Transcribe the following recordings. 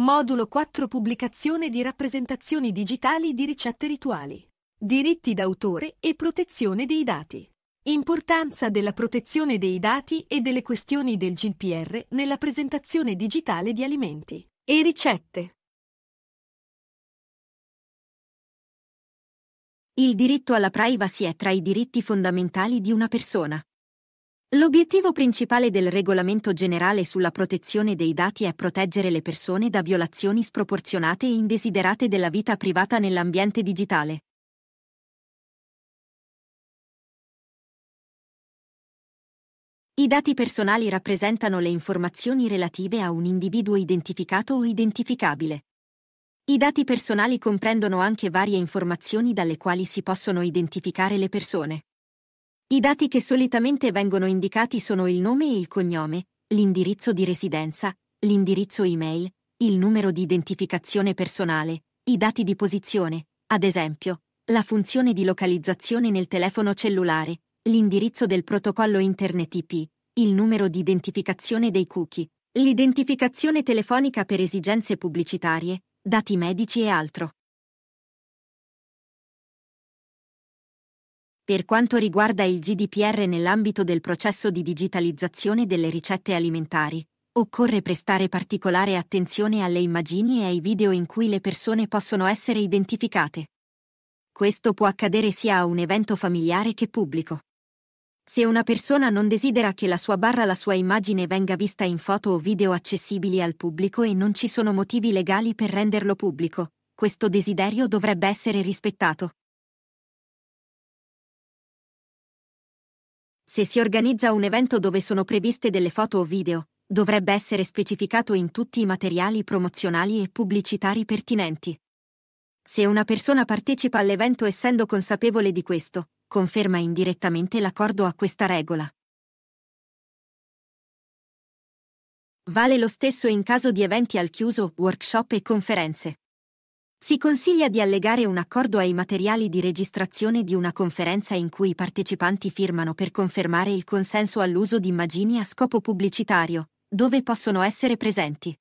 Modulo 4 Pubblicazione di rappresentazioni digitali di ricette rituali. Diritti d'autore e protezione dei dati. Importanza della protezione dei dati e delle questioni del GDPR nella presentazione digitale di alimenti e ricette. Il diritto alla privacy è tra i diritti fondamentali di una persona. L'obiettivo principale del Regolamento generale sulla protezione dei dati è proteggere le persone da violazioni sproporzionate e indesiderate della vita privata nell'ambiente digitale. I dati personali rappresentano le informazioni relative a un individuo identificato o identificabile. I dati personali comprendono anche varie informazioni dalle quali si possono identificare le persone. I dati che solitamente vengono indicati sono il nome e il cognome, l'indirizzo di residenza, l'indirizzo email, il numero di identificazione personale, i dati di posizione, ad esempio, la funzione di localizzazione nel telefono cellulare, l'indirizzo del protocollo Internet IP, il numero di identificazione dei cookie, l'identificazione telefonica per esigenze pubblicitarie, dati medici e altro. Per quanto riguarda il GDPR nell'ambito del processo di digitalizzazione delle ricette alimentari, occorre prestare particolare attenzione alle immagini e ai video in cui le persone possono essere identificate. Questo può accadere sia a un evento familiare che pubblico. Se una persona non desidera che la sua barra la sua immagine venga vista in foto o video accessibili al pubblico e non ci sono motivi legali per renderlo pubblico, questo desiderio dovrebbe essere rispettato. Se si organizza un evento dove sono previste delle foto o video, dovrebbe essere specificato in tutti i materiali promozionali e pubblicitari pertinenti. Se una persona partecipa all'evento essendo consapevole di questo, conferma indirettamente l'accordo a questa regola. Vale lo stesso in caso di eventi al chiuso, workshop e conferenze. Si consiglia di allegare un accordo ai materiali di registrazione di una conferenza in cui i partecipanti firmano per confermare il consenso all'uso di immagini a scopo pubblicitario, dove possono essere presenti.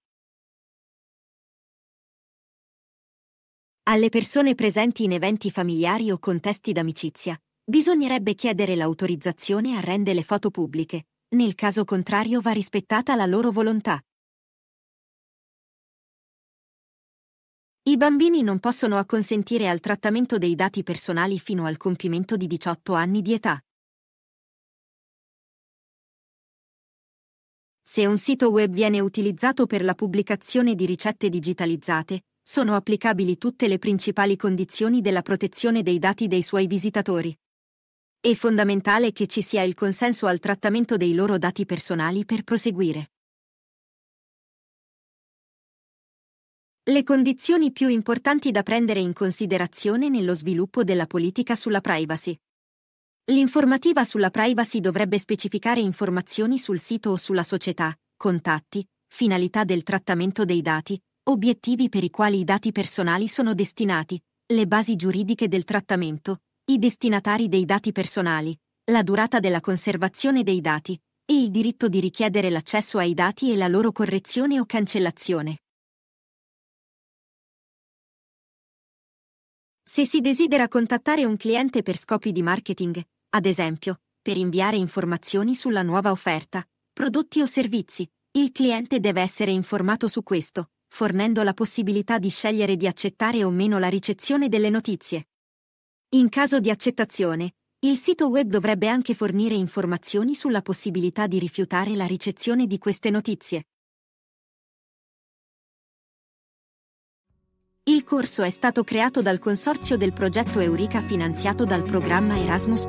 Alle persone presenti in eventi familiari o contesti d'amicizia, bisognerebbe chiedere l'autorizzazione a rendere le foto pubbliche, nel caso contrario va rispettata la loro volontà. I bambini non possono acconsentire al trattamento dei dati personali fino al compimento di 18 anni di età. Se un sito web viene utilizzato per la pubblicazione di ricette digitalizzate, sono applicabili tutte le principali condizioni della protezione dei dati dei suoi visitatori. È fondamentale che ci sia il consenso al trattamento dei loro dati personali per proseguire. Le condizioni più importanti da prendere in considerazione nello sviluppo della politica sulla privacy. L'informativa sulla privacy dovrebbe specificare informazioni sul sito o sulla società, contatti, finalità del trattamento dei dati, obiettivi per i quali i dati personali sono destinati, le basi giuridiche del trattamento, i destinatari dei dati personali, la durata della conservazione dei dati e il diritto di richiedere l'accesso ai dati e la loro correzione o cancellazione. Se si desidera contattare un cliente per scopi di marketing, ad esempio, per inviare informazioni sulla nuova offerta, prodotti o servizi, il cliente deve essere informato su questo, fornendo la possibilità di scegliere di accettare o meno la ricezione delle notizie. In caso di accettazione, il sito web dovrebbe anche fornire informazioni sulla possibilità di rifiutare la ricezione di queste notizie. Il corso è stato creato dal consorzio del progetto Eureka finanziato dal programma Erasmus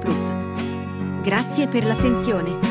Grazie per l'attenzione.